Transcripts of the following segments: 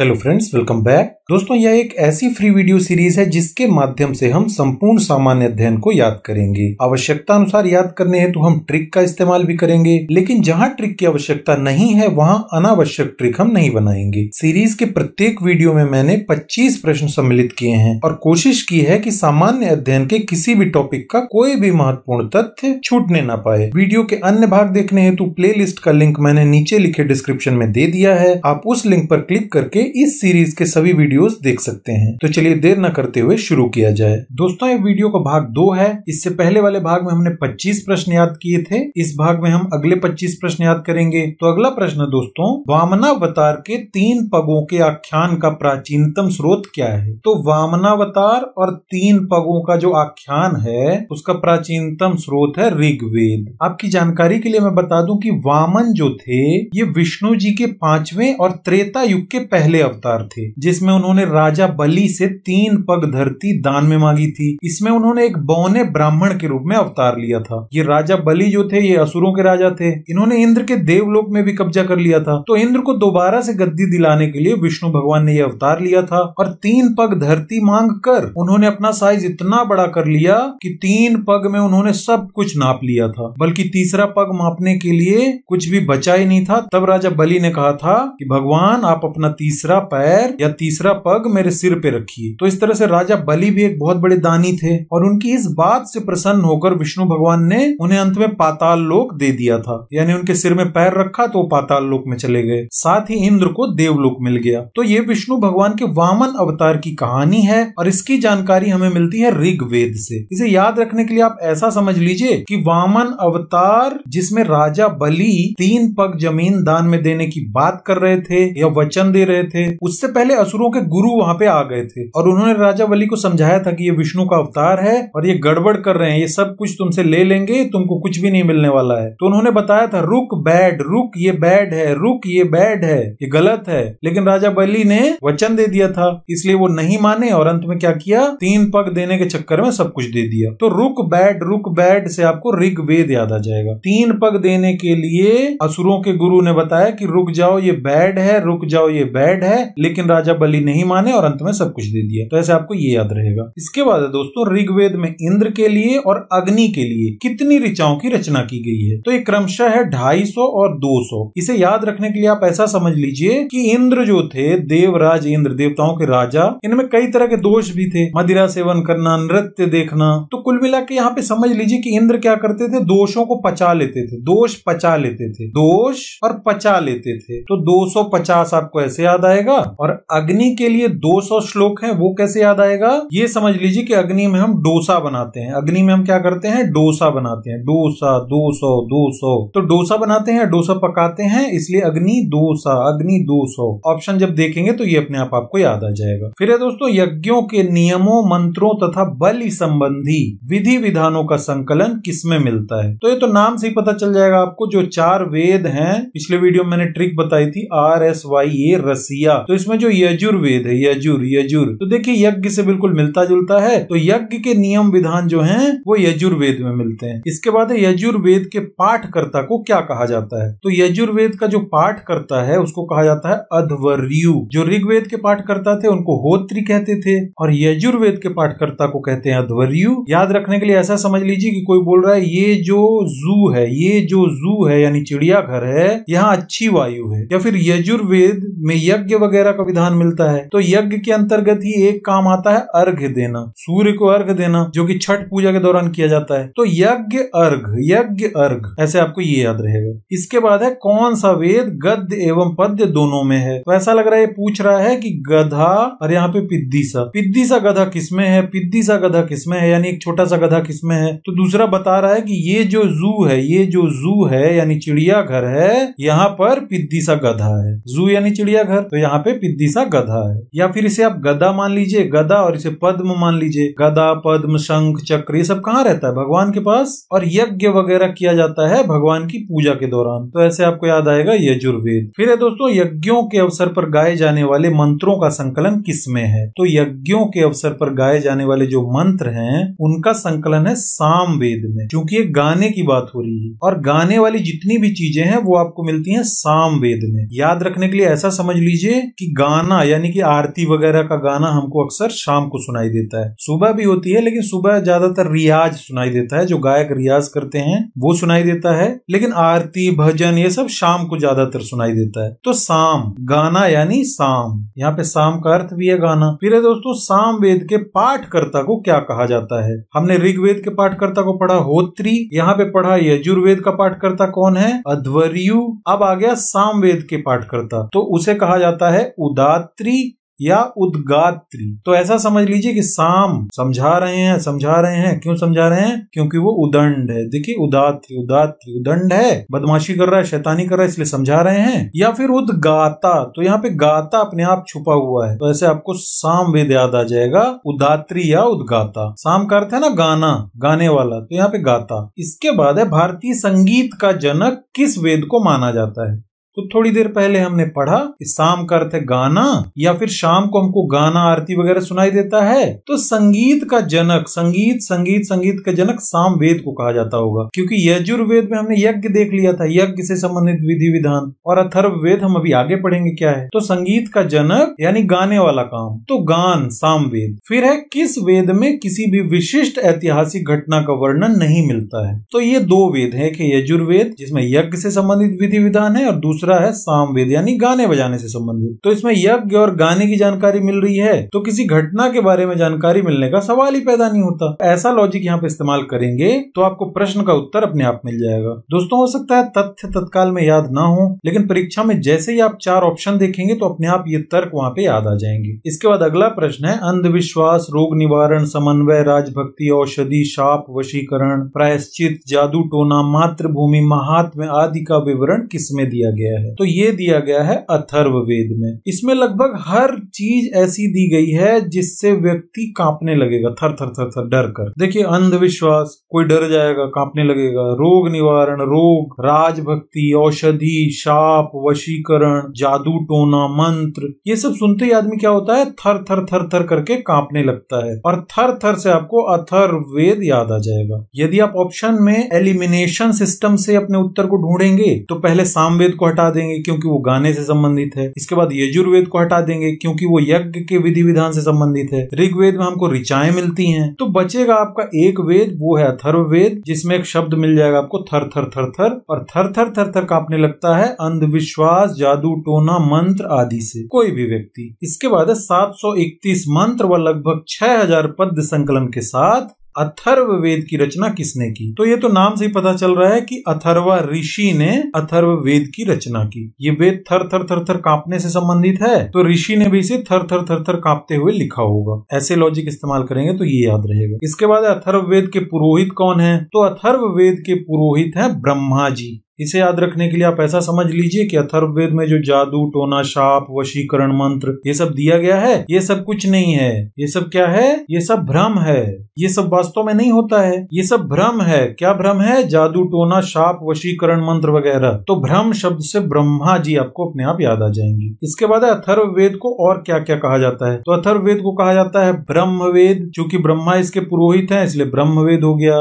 Hello friends welcome back दोस्तों यह एक ऐसी फ्री वीडियो सीरीज है जिसके माध्यम से हम संपूर्ण सामान्य अध्ययन को याद करेंगे आवश्यकता अनुसार याद करने हैं तो हम ट्रिक का इस्तेमाल भी करेंगे लेकिन जहां ट्रिक की आवश्यकता नहीं है वहां अनावश्यक ट्रिक हम नहीं बनाएंगे सीरीज के प्रत्येक वीडियो में मैंने पच्चीस प्रश्न सम्मिलित किए हैं और कोशिश की है की सामान्य अध्ययन के किसी भी टॉपिक का कोई भी महत्वपूर्ण तथ्य छूटने न पाए वीडियो के अन्य भाग देखने हेतु तो प्ले का लिंक मैंने नीचे लिखे डिस्क्रिप्शन में दे दिया है आप उस लिंक पर क्लिक करके इस सीरीज के सभी वीडियोस देख सकते हैं तो चलिए देर न करते हुए शुरू किया जाए दोस्तों ये वीडियो का भाग दो है इससे पहले वाले भाग में हमने पच्चीस प्रश्न याद किए थे इस भाग में हम अगले पच्चीस प्रश्न याद करेंगे तो अगला प्रश्न दोस्तों वामनावतार के तीन पगों के आख्यान का प्राचीनतम स्रोत क्या है तो वामनावतार और तीन पगों का जो आख्यान है उसका प्राचीनतम स्रोत है ऋग्वेद आपकी जानकारी के लिए मैं बता दूं कि वामन जो थे ये विष्णु जी के पांचवें और त्रेता युग के पहले पहले अवतार थे जिसमें उन्होंने राजा बलि से तीन पग धरती दान में मांगी थी इसमें उन्होंने एक बौने ब्राह्मण के रूप में अवतार लिया था ये राजा बलि जो थे ये असुरों के राजा थे इन्होंने इंद्र के देवलोक में भी कब्जा कर लिया था तो इंद्र को दोबारा से गद्दी दिलाने के लिए विष्णु भगवान ने यह अवतार लिया था और तीन पग धरती मांग कर उन्होंने अपना साइज इतना बड़ा कर लिया कि तीन पग में उन्होंने सब कुछ नाप लिया था बल्कि तीसरा पग मापने के लिए कुछ भी बचा ही नहीं था तब राजा बलि ने कहा था कि भगवान आप अपना तीसरा तीसरा पैर या तीसरा पग मेरे सिर पे रखिए तो इस तरह से राजा बलि भी एक बहुत बड़े दानी थे और उनकी इस बात से प्रसन्न होकर विष्णु भगवान ने उन्हें अंत में पाताल लोक दे दिया था यानी उनके सिर में पैर रखा तो पाताल लोक में चले गए साथ ही इंद्र को देवलोक मिल गया तो ये विष्णु भगवान के वामन अवतार की कहानी है और इसकी जानकारी हमें मिलती है ऋग से इसे याद रखने के लिए आप ऐसा समझ लीजिए कि वामन अवतार जिसमें राजा बलि तीन पग जमीन दान में देने की बात कर रहे थे या वचन दे रहे थे थे उससे पहले असुरों के गुरु वहां पे आ गए थे और उन्होंने राजा बलि को समझाया था कि ये विष्णु का अवतार है और ये गड़बड़ कर रहे हैं ये सब कुछ तुमसे ले लेंगे तुमको कुछ भी नहीं मिलने वाला है तो उन्होंने बताया था रुक बैड रुक ये बैड है रुक ये बैड है ये गलत है लेकिन राजा बलि ने वचन दे दिया था इसलिए वो नहीं माने और अंत में क्या किया तीन पग देने के चक्कर में सब कुछ दे दिया तो रुक बैड रुक बैड से आपको ऋग वेद याद आ जाएगा तीन पग देने के लिए असुरों के गुरु ने बताया कि रुक जाओ ये बैड है रुक जाओ ये बैड ब्रेड है लेकिन राजा बलि नहीं माने और अंत में सब कुछ दे दिया तो ऐसे आपको ये याद रहेगा इसके बाद है दोस्तों ऋग्वेद में इंद्र के लिए और अग्नि के लिए कितनी ऋचाओं की रचना की गई है तो ये क्रमशः है ढाई और दो इसे याद रखने के लिए आप ऐसा समझ लीजिए कि इंद्र जो थे देवराज इंद्र देवताओं के राजा इनमें कई तरह के दोष भी थे मदिरा सेवन करना नृत्य देखना तो कुल मिला के यहाँ पे समझ लीजिए कि इंद्र क्या करते थे दोषों को पचा लेते थे दोष पचा लेते थे दोष और पचा लेते थे तो 250 आपको ऐसे याद आएगा और अग्नि के लिए 200 श्लोक हैं वो कैसे याद आएगा ये समझ लीजिए कि अग्नि में हम डोसा बनाते हैं अग्नि में हम क्या करते हैं डोसा बनाते हैं डोसा दो सौ दो सौ तो डोसा बनाते हैं डोसा पकाते हैं इसलिए अग्नि डोसा अग्नि दो सौ ऑप्शन जब देखेंगे तो ये अपने आप आपको याद आ जाएगा फिर है दोस्तों यज्ञों के नियमों मंत्रों तथा बलि संबंधी विधि विधानों का संकलन किसमें मिलता है तो ये तो नाम से ही पता चल जाएगा आपको जो चार वेद हैं पिछले वीडियो में मैंने ट्रिक बताई थी आर एस वाई ए रसी सिया तो इसमें जो यजुर्वेद है यजुर यजुर तो देखिए यज्ञ से बिल्कुल मिलता जुलता है तो यज्ञ के नियम विधान जो है वो यजुर्वेद में मिलते हैं इसके बाद यजुर्वेद के पाठकर्ता को क्या कहा जाता है तो यजुर्वेद का जो पाठ करता है उसको कहा जाता है अधवर्यु जो ऋग्वेद के पाठ करता थे उनको होत्री कहते थे और यजुर्वेद के पाठकर्ता को कहते हैं अधवर्यु याद रखने के लिए ऐसा समझ लीजिए कि कोई बोल रहा है ये जो जू है ये जो जू है यानी चिड़ियाघर है यहाँ अच्छी वायु है या फिर यजुर्वेद में यज्ञ यज्ञ वगैरह का विधान मिलता है तो यज्ञ के अंतर्गत ही एक काम आता है अर्घ देना सूर्य को अर्घ देना जो कि छठ पूजा के दौरान किया जाता है तो यज्ञ अर्घ यज्ञ अर्घ ऐसे आपको ये याद रहेगा इसके बाद है कौन सा वेद गद्य एवं पद्य दोनों में है तो ऐसा लग रहा है पूछ रहा है कि गधा और यहाँ पे सा पिद्दी सा गधा किसमें है सा गधा किसमें है यानी एक छोटा सा गधा किसमें है तो दूसरा बता रहा है कि ये जो जू है ये जो जू है यानी चिड़ियाघर है यहाँ पर पिद्दी सा गधा है जू यानी चिड़ियाघर तो तो यहाँ पे सा गधा है या फिर इसे आप गदा मान लीजिए गदा और इसे पद्म मान लीजिए गदा पद्म शंख चक्र ये सब कहाँ रहता है भगवान के पास और यज्ञ वगैरह किया जाता है भगवान की पूजा के दौरान तो ऐसे आपको याद आएगा यजुर्वेद फिर है दोस्तों यज्ञों के अवसर पर गाए जाने वाले मंत्रों का संकलन किसमें है तो यज्ञों के अवसर पर गाए जाने वाले जो मंत्र हैं उनका संकलन है साम वेद में क्योंकि ये गाने की बात हो रही है और गाने वाली जितनी भी चीजें हैं वो आपको मिलती है साम वेद में याद रखने के लिए ऐसा समझ लीजिए लीजिए कि गाना यानी कि आरती वगैरह का गाना हमको अक्सर शाम को सुनाई देता है सुबह भी होती है लेकिन सुबह ज्यादातर रियाज सुनाई देता है जो गायक रियाज करते हैं वो सुनाई देता है लेकिन आरती भजन ये सब शाम को ज्यादातर सुनाई देता है तो शाम गाना यानी शाम यहाँ पे शाम का अर्थ भी है गाना फिर है दोस्तों साम वेद के पाठकर्ता को क्या कहा जाता है हमने ऋग्वेद के पाठकर्ता को पढ़ा होत्री यहाँ पे पढ़ा यजुर्वेद का पाठकर्ता कौन है अध्वर्यु अब आ गया सामवेद के पाठकर्ता तो उसे कहा जाता जाता है उदात्री या उदगात्री तो ऐसा समझ लीजिए कि साम समझा रहे हैं समझा रहे हैं क्यों समझा रहे हैं क्योंकि वो उदंड है देखिए उदात्री उदात्री उदंड है बदमाशी कर रहा है शैतानी कर रहा है इसलिए समझा रहे हैं या फिर उदगाता तो यहाँ पे गाता अपने आप छुपा हुआ है तो ऐसे आपको साम वेद याद आ जाएगा उदात्री या उदगाता साम का अर्थ है ना गाना गाने वाला तो यहाँ पे गाता इसके बाद है भारतीय संगीत का जनक किस वेद को माना जाता है तो थोड़ी देर पहले हमने पढ़ा कि शाम का अर्थ है गाना या फिर शाम को हमको गाना आरती वगैरह सुनाई देता है तो संगीत का जनक संगीत संगीत संगीत का जनक साम वेद को कहा जाता होगा क्योंकि यजुर्वेद में हमने यज्ञ देख लिया था यज्ञ से संबंधित विधि विधान और अथर्व वेद हम अभी आगे पढ़ेंगे क्या है तो संगीत का जनक यानी गाने वाला काम तो गान साम वेद फिर है किस वेद में किसी भी विशिष्ट ऐतिहासिक घटना का वर्णन नहीं मिलता है तो ये दो वेद है एक यजुर्वेद जिसमें यज्ञ से संबंधित विधि विधान है और दूसरा दूसरा है सामवेद यानी गाने बजाने से संबंधित तो इसमें यज्ञ और गाने की जानकारी मिल रही है तो किसी घटना के बारे में जानकारी मिलने का सवाल ही पैदा नहीं होता ऐसा लॉजिक यहाँ पे इस्तेमाल करेंगे तो आपको प्रश्न का उत्तर अपने आप मिल जाएगा दोस्तों हो सकता है तथ्य तत्काल में याद ना हो लेकिन परीक्षा में जैसे ही आप चार ऑप्शन देखेंगे तो अपने आप ये तर्क वहाँ पे याद आ जाएंगे इसके बाद अगला प्रश्न है अंधविश्वास रोग निवारण समन्वय राजभक्ति औषधि शाप वशीकरण प्रायश्चित जादू टोना मातृभूमि महात्म आदि का विवरण किसमें दिया गया गया है तो ये दिया गया है अथर्व वेद में इसमें लगभग हर चीज ऐसी दी गई है जिससे व्यक्ति कांपने लगेगा थर थर थर थर डर कर देखिए अंधविश्वास कोई डर जाएगा कांपने लगेगा रोग निवारण रोग राजभक्ति औषधि शाप वशीकरण जादू टोना मंत्र ये सब सुनते ही आदमी क्या होता है थर थर थर थर करके कांपने लगता है और थर थर से आपको अथर्वेद याद आ जाएगा यदि आप ऑप्शन में एलिमिनेशन सिस्टम से अपने उत्तर को ढूंढेंगे तो पहले सामवेद को हटा हटा देंगे क्योंकि वो गाने से संबंधित है इसके बाद यजुर्वेद को हटा देंगे क्योंकि वो यज्ञ के विधि विधान से संबंधित है ऋग्वेद में हमको ऋचाएं मिलती हैं तो बचेगा आपका एक वेद वो है अथर्व जिसमें एक शब्द मिल जाएगा आपको थर थर थर थर और थर थर थर थर का आपने लगता है अंधविश्वास जादू टोना मंत्र आदि से कोई भी व्यक्ति इसके बाद है 731 मंत्र व लगभग 6000 पद्य संकलन के साथ अथर्ववेद की रचना किसने की तो ये तो नाम से ही पता चल रहा है कि अथर्वा ऋषि ने अथर्ववेद की रचना की ये वेद थर थर थर थर कांपने से संबंधित है तो ऋषि ने भी इसे थर थर थर थर कांपते हुए लिखा होगा ऐसे लॉजिक इस्तेमाल करेंगे तो ये याद रहेगा इसके बाद अथर्ववेद के पुरोहित कौन है तो अथर्ववेद के पुरोहित है ब्रह्मा जी इसे याद रखने के लिए आप ऐसा समझ लीजिए कि अथर्ववेद में जो जादू टोना शाप वशीकरण मंत्र ये सब दिया गया है ये सब कुछ नहीं है ये सब क्या है ये सब भ्रम है ये सब वास्तव में नहीं होता है ये सब भ्रम है क्या भ्रम है जादू टोना शाप वशीकरण मंत्र वगैरह तो भ्रम शब्द से ब्रह्मा जी आपको अपने आप याद आ जाएंगी इसके बाद अथर्ववेद को और क्या क्या कहा जाता है तो अथर्ववेद को कहा जाता है ब्रह्मवेद चूंकि ब्रह्मा इसके पुरोहित है इसलिए वेद हो गया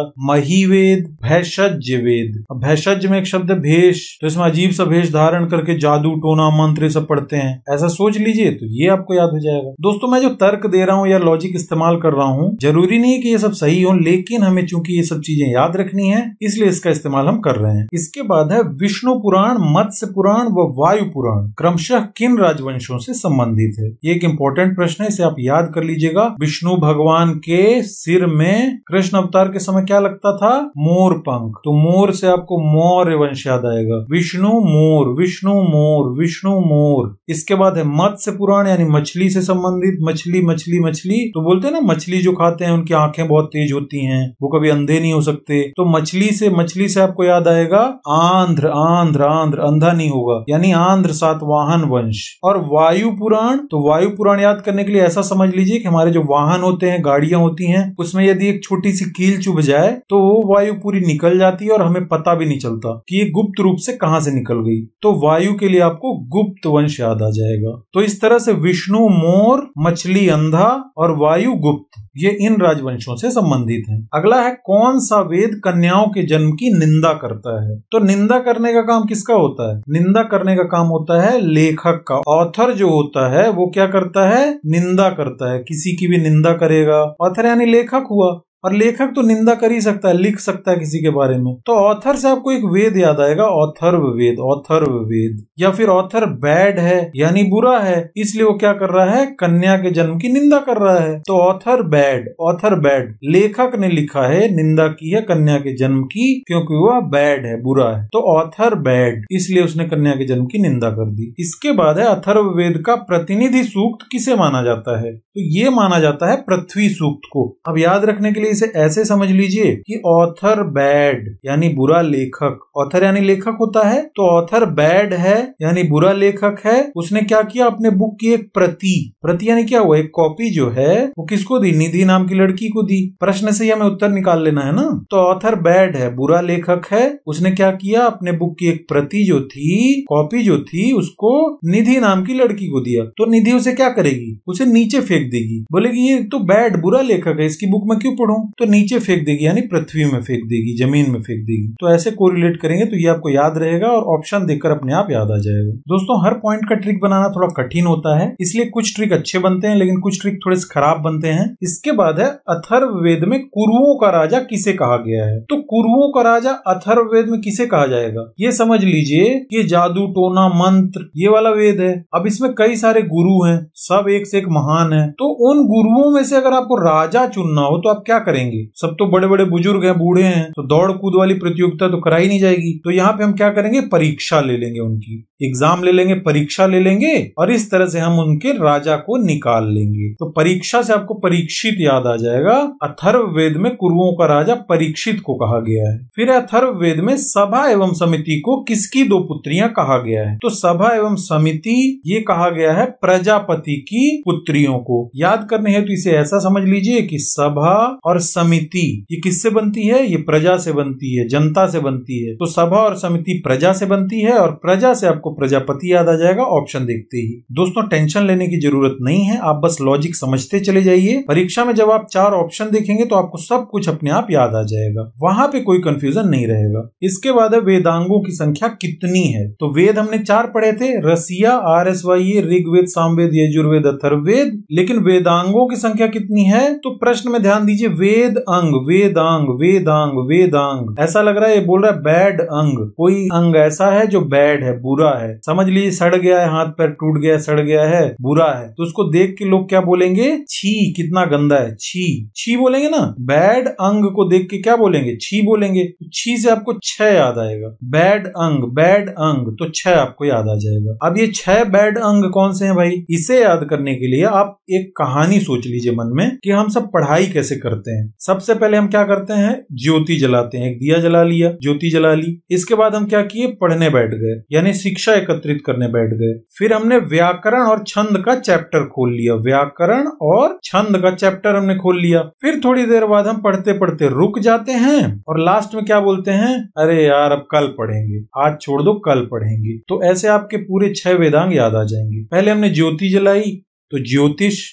वेद भैषज्य वेद भैषज में एक शब्द शब्द भेष तो इसमें अजीब सा भेष धारण करके जादू टोना मंत्र सब पढ़ते हैं ऐसा सोच लीजिए तो ये आपको याद हो जाएगा दोस्तों मैं जो तर्क दे रहा हूँ या लॉजिक इस्तेमाल कर रहा हूँ जरूरी नहीं कि ये सब सही हो लेकिन हमें चूंकि ये सब चीजें याद रखनी है इसलिए इसका इस्तेमाल हम कर रहे हैं इसके बाद है विष्णु पुराण मत्स्य पुराण व वायु पुराण क्रमशः किन राजवंशों से संबंधित है ये एक इम्पोर्टेंट प्रश्न है इसे आप याद कर लीजिएगा विष्णु भगवान के सिर में कृष्ण अवतार के समय क्या लगता था मोर पंख तो मोर से आपको मौर्य अंश याद आएगा विष्णु मोर विष्णु मोर विष्णु मोर इसके बाद है मत्स्य पुराण यानी मछली से संबंधित मछली मछली मछली तो बोलते हैं ना मछली जो खाते हैं उनकी आंखें बहुत तेज होती हैं वो कभी अंधे नहीं हो सकते तो मछली से मछली से आपको याद आएगा आंध्र आंध्र आंध्र अंधा नहीं होगा यानी आंध्र सात वाहन वंश और वायु पुराण तो वायु पुराण याद करने के लिए ऐसा समझ लीजिए कि हमारे जो वाहन होते हैं गाड़ियां होती हैं उसमें यदि एक छोटी सी कील चुभ जाए तो वो वायु पूरी निकल जाती है और हमें पता भी नहीं चलता कि ये गुप्त रूप से कहां से निकल गई तो वायु के लिए आपको गुप्त वंश याद आ जाएगा तो इस तरह से विष्णु मोर मछली अंधा और वायु गुप्त ये इन राजवंशों से संबंधित हैं। अगला है कौन सा वेद कन्याओं के जन्म की निंदा करता है तो निंदा करने का काम किसका होता है निंदा करने का काम होता है लेखक का ऑथर जो होता है वो क्या करता है निंदा करता है किसी की भी निंदा करेगा ऑथर यानी लेखक हुआ और लेखक तो निंदा कर ही सकता है लिख सकता है किसी के बारे में तो ऑथर से आपको एक वेद याद आएगा ऑथर्व वेद ऑथर्व वेद या फिर ऑथर बैड है यानी बुरा है इसलिए वो क्या कर रहा है कन्या के जन्म की निंदा कर रहा है तो ऑथर बैड ऑथर बैड लेखक ने लिखा है निंदा की है कन्या के जन्म की क्योंकि वह बैड है बुरा है तो ऑथर बैड इसलिए उसने कन्या के जन्म की निंदा कर दी इसके बाद है अथर्व वेद का प्रतिनिधि सूक्त किसे माना जाता है तो ये माना जाता है पृथ्वी सूक्त को अब याद रखने के लिए इसे ऐसे समझ लीजिए कि ऑथर बैड यानी बुरा लेखक ऑथर यानी लेखक होता है तो ऑथर बैड है यानी बुरा लेखक है उसने क्या किया अपने बुक की एक प्रति प्रति यानी क्या हुआ एक कॉपी जो है वो किसको दी निधि नाम की लड़की को दी प्रश्न से ही हमें उत्तर निकाल लेना है ना तो ऑथर बैड है बुरा लेखक है उसने क्या किया अपने बुक की एक प्रति जो थी कॉपी जो थी उसको निधि नाम की लड़की को दिया तो निधि उसे क्या करेगी उसे नीचे फेंक देगी बोलेगी ये तो बैड बुरा लेखक है इसकी बुक में क्यों पढ़ू तो नीचे फेंक देगी यानी पृथ्वी में फेंक देगी जमीन में फेंक देगी तो ऐसे कोरिलेट करेंगे तो ये आपको याद रहेगा और ऑप्शन देखकर अपने आप याद आ जाएगा दोस्तों हर पॉइंट का ट्रिक बनाना थोड़ा कठिन होता है इसलिए कुछ ट्रिक अच्छे बनते हैं लेकिन कुछ ट्रिक थोड़े से खराब बनते हैं इसके बाद है अथर्ववेद में कुरुओं का राजा किसे कहा गया है तो कुरुओं का राजा अथर्ववेद में किसे कहा जाएगा ये समझ लीजिए ये जादू टोना मंत्र ये वाला वेद है अब इसमें कई सारे गुरु हैं सब एक से एक महान है तो उन गुरुओं में से अगर आपको राजा चुनना हो तो आप क्या करेंगे सब तो बड़े बड़े बुजुर्ग हैं बूढ़े हैं तो दौड़ कूद वाली प्रतियोगिता तो कराई नहीं जाएगी तो यहाँ पे हम क्या करेंगे परीक्षा ले लेंगे उनकी एग्जाम ले लेंगे परीक्षा ले लेंगे और इस तरह से हम उनके राजा को निकाल लेंगे तो परीक्षा से आपको परीक्षित याद आ जाएगा अथर्व वेद में कुरुओं का राजा परीक्षित को कहा गया है फिर अथर्व वेद में सभा एवं समिति को किसकी दो पुत्रियां कहा गया है तो सभा एवं समिति ये कहा गया है प्रजापति की पुत्रियों को याद करने हेतु तो इसे ऐसा समझ लीजिए कि सभा और समिति ये किससे बनती है ये प्रजा से बनती है जनता से बनती है तो सभा और समिति प्रजा से बनती है और प्रजा से आपको प्रजापति याद आ जाएगा ऑप्शन देखते ही दोस्तों टेंशन लेने की जरूरत नहीं है आप बस लॉजिक समझते चले जाइए परीक्षा में जब आप चार ऑप्शन देखेंगे तो आपको सब कुछ अपने आप याद आ जाएगा वहां पे कोई कंफ्यूजन नहीं रहेगा इसके बाद है वेदांगों की संख्या कितनी है तो वेद हमने चार पढ़े थे रसिया R S Y Rigveda Samaveda Yajurveda Atharvaveda लेकिन वेदांगों की संख्या कितनी है तो प्रश्न में ध्यान दीजिए वेद अंग वेदांग वेदांग वेदांग ऐसा लग रहा है ये बोल रहा है बैड अंग कोई अंग ऐसा है जो बैड है बुरा बुरा है समझ लीजिए सड़ गया है हाथ पैर टूट गया सड़ गया है बुरा है तो उसको देख के लोग क्या बोलेंगे छी कितना गंदा है छी छी बोलेंगे ना बैड अंग को देख के क्या बोलेंगे छी बोलेंगे तो छी से आपको छह याद आएगा बैड अंग बैड अंग तो छह आपको याद आ जाएगा अब ये छह बैड अंग कौन से हैं भाई इसे याद करने के लिए आप एक कहानी सोच लीजिए मन में कि हम सब पढ़ाई कैसे करते हैं सबसे पहले हम क्या करते हैं ज्योति जलाते हैं एक दिया जला लिया ज्योति जला ली इसके बाद हम क्या किए पढ़ने बैठ गए यानी शिक्षा शिक्षा एकत्रित करने बैठ गए फिर हमने व्याकरण और छंद का चैप्टर खोल लिया व्याकरण और छंद का चैप्टर हमने खोल लिया फिर थोड़ी देर बाद हम पढ़ते पढ़ते रुक जाते हैं और लास्ट में क्या बोलते हैं अरे यार अब कल पढ़ेंगे आज छोड़ दो कल पढ़ेंगे तो ऐसे आपके पूरे छह वेदांग याद आ जाएंगे पहले हमने ज्योति जलाई तो ज्योतिष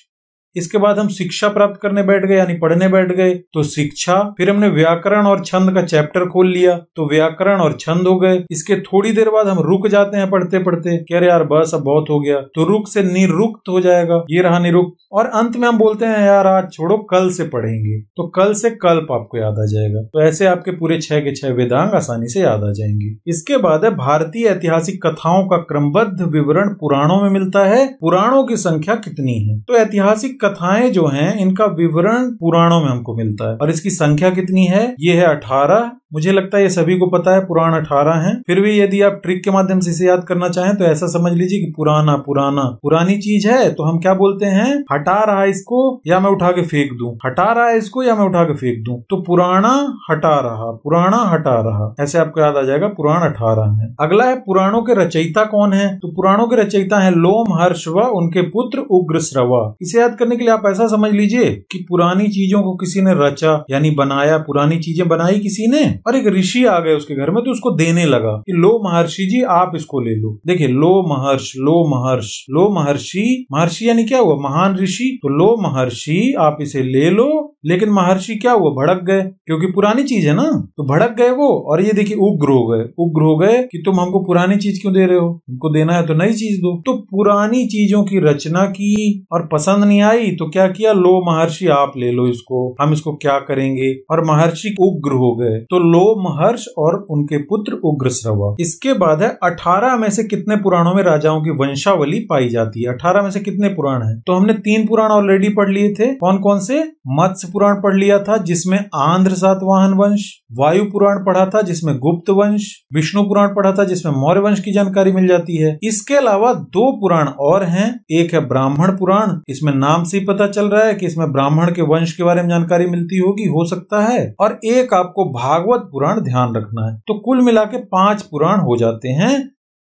इसके बाद हम शिक्षा प्राप्त करने बैठ गए यानी पढ़ने बैठ गए तो शिक्षा फिर हमने व्याकरण और छंद का चैप्टर खोल लिया तो व्याकरण और छंद हो गए इसके थोड़ी देर बाद हम रुक जाते हैं पढ़ते पढ़ते कह रहे यार बस अब बहुत हो गया तो रुक से निरुक्त हो जाएगा ये रहा निरुक्त और अंत में हम बोलते हैं यार आज छोड़ो कल से पढ़ेंगे तो कल से कल्प आपको याद आ जाएगा तो ऐसे आपके पूरे छह के छह वेदांग आसानी से याद आ जाएंगे इसके बाद है भारतीय ऐतिहासिक कथाओं का क्रमबद्ध विवरण पुराणों में मिलता है पुराणों की संख्या कितनी है तो ऐतिहासिक कथाएं जो हैं इनका विवरण पुराणों में हमको मिलता है और इसकी संख्या कितनी है ये है अठारह मुझे लगता है ये सभी को पता है पुराण अठारह है फिर भी यदि आप ट्रिक के माध्यम से इसे याद करना चाहें तो ऐसा समझ लीजिए कि पुराना पुराना पुरानी चीज है तो हम क्या बोलते हैं हटा रहा है इसको या मैं उठा के फेंक दू हटा रहा है इसको या मैं उठा के फेंक दू तो पुराना हटा रहा पुराना हटा रहा ऐसे आपको याद आ जाएगा पुराण अठारह है अगला है पुराणों के रचयिता कौन है तो पुराणों के रचयिता है लोम हर्ष व उनके पुत्र उग्र श्रवा इसे याद करने के लिए आप ऐसा समझ लीजिए कि पुरानी चीजों को किसी ने रचा यानी बनाया पुरानी चीजें बनाई किसी ने और एक ऋषि आ गए उसके घर में तो उसको देने लगा कि लो महर्षि जी आप इसको ले लो देखिए लो महर्ष लो महर्ष लो महर्षि महर्षि यानी क्या हुआ महान ऋषि तो लो महर्षि आप इसे ले लो लेकिन महर्षि क्या हुआ भड़क गए क्योंकि पुरानी चीज है ना तो भड़क गए वो और ये देखिए उग्र हो गए उग्र हो गए कि तुम हमको पुरानी चीज क्यों दे रहे हो हमको देना है तो नई चीज दो तो पुरानी चीजों की रचना की और पसंद नहीं आई तो क्या किया लो महर्षि आप ले लो इसको हम इसको क्या करेंगे और महर्षि उग्र हो गए तो कुलो महर्ष और उनके पुत्र उग्रश्रवा इसके बाद है अठारह में से कितने पुराणों में राजाओं की वंशावली पाई जाती है अठारह में से कितने पुराण है तो हमने तीन पुराण ऑलरेडी पढ़ लिए थे कौन कौन से मत्स्य पुराण पढ़ लिया था जिसमें आंध्र सातवाहन वंश वायु पुराण पढ़ा था जिसमें गुप्त वंश विष्णु पुराण पढ़ा था जिसमें मौर्य वंश की जानकारी मिल जाती है इसके अलावा दो पुराण और हैं एक है ब्राह्मण पुराण इसमें नाम से ही पता चल रहा है कि इसमें ब्राह्मण के वंश के बारे में जानकारी मिलती होगी हो सकता है और एक आपको भागवत पुराण ध्यान रखना है तो कुल मिला के पांच पुराण हो जाते हैं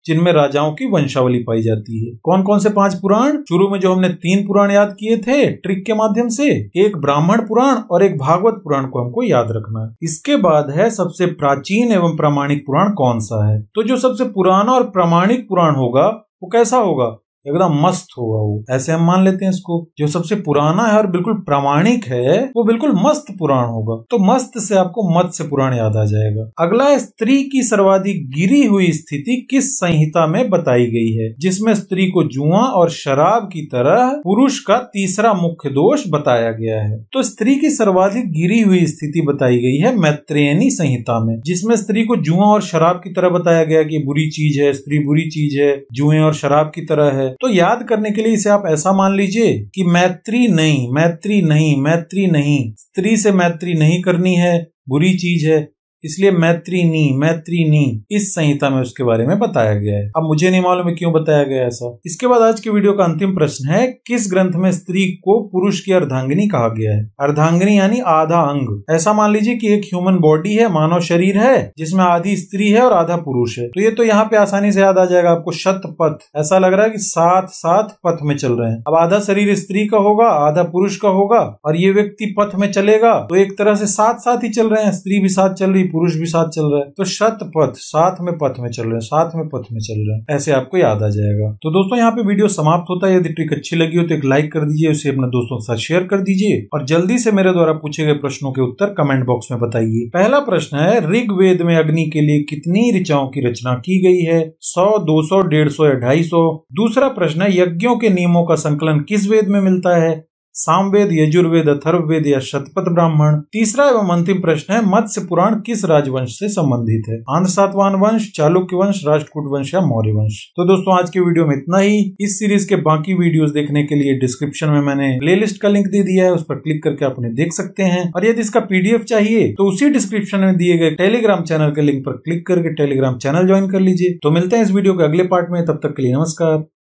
जिनमें राजाओं की वंशावली पाई जाती है कौन कौन से पांच पुराण शुरू में जो हमने तीन पुराण याद किए थे ट्रिक के माध्यम से एक ब्राह्मण पुराण और एक भागवत पुराण को हमको याद रखना है इसके बाद है सबसे प्राचीन एवं प्रामाणिक पुराण कौन सा है तो जो सबसे पुराना और प्रामाणिक पुराण होगा वो कैसा होगा एकदम मस्त हुआ वो ऐसे हम मान लेते हैं इसको जो सबसे पुराना है और बिल्कुल प्रामाणिक है वो बिल्कुल मस्त पुराण होगा तो मस्त से आपको मत्स्य पुराण याद आ जाएगा अगला स्त्री की सर्वाधिक गिरी हुई स्थिति किस संहिता में बताई गई है जिसमें स्त्री को जुआ और शराब की तरह पुरुष का तीसरा मुख्य दोष बताया गया है तो स्त्री की सर्वाधिक गिरी हुई स्थिति बताई गई है मैत्रेयनी संहिता में जिसमें स्त्री को जुआ और शराब की तरह बताया गया कि बुरी चीज है स्त्री बुरी चीज है जुए और शराब की तरह है है तो याद करने के लिए इसे आप ऐसा मान लीजिए कि मैत्री नहीं मैत्री नहीं मैत्री नहीं स्त्री से मैत्री नहीं करनी है बुरी चीज है इसलिए मैत्री नी इस संहिता में उसके बारे में बताया गया है अब मुझे नहीं मालूम है क्यों बताया गया ऐसा इसके बाद आज के वीडियो का अंतिम प्रश्न है किस ग्रंथ में स्त्री को पुरुष की अर्धांगिनी कहा गया है अर्धांगिनी यानी आधा अंग ऐसा मान लीजिए कि एक ह्यूमन बॉडी है मानव शरीर है जिसमें आधी स्त्री है और आधा पुरुष है तो ये तो यहाँ पे आसानी से याद आ जाएगा आपको शत पथ ऐसा लग रहा है की साथ साथ पथ में चल रहे हैं अब आधा शरीर स्त्री का होगा आधा पुरुष का होगा और ये व्यक्ति पथ में चलेगा तो एक तरह से साथ साथ ही चल रहे हैं स्त्री भी साथ चल रही पुरुष भी साथ चल रहा है तो शत पथ साथ में पथ में चल रहे हैं साथ में पथ में चल रहे हैं ऐसे आपको याद आ जाएगा तो दोस्तों यहाँ पे वीडियो समाप्त होता है यदि ट्रिक अच्छी लगी हो तो एक लाइक कर दीजिए उसे अपने दोस्तों के साथ शेयर कर दीजिए और जल्दी से मेरे द्वारा पूछे गए प्रश्नों के उत्तर कमेंट बॉक्स में बताइए पहला प्रश्न है ऋग वेद में अग्नि के लिए कितनी ऋचाओं की रचना की गई है सौ दो सौ डेढ़ सौ या ढाई सौ दूसरा प्रश्न है यज्ञों के नियमों का संकलन किस वेद में मिलता है सामवेद यजुर्वेद अथर्ववेद या शतपथ ब्राह्मण तीसरा एवं अंतिम प्रश्न है मत्स्य पुराण किस राजवंश से संबंधित है आंध्र सातवान वंश चालुक्य वंश राष्ट्रकूट वंश या मौर्य वंश तो दोस्तों आज के वीडियो में इतना ही इस सीरीज के बाकी वीडियो देखने के लिए डिस्क्रिप्शन में मैंने प्ले का लिंक दे दिया है उस पर क्लिक करके आप उन्हें देख सकते हैं और यदि इसका पीडीएफ चाहिए तो उसी डिस्क्रिप्शन में दिए गए टेलीग्राम चैनल के लिंक पर क्लिक करके टेलीग्राम चैनल ज्वाइन कर लीजिए तो मिलते हैं इस वीडियो के अगले पार्ट में तब तक के लिए नमस्कार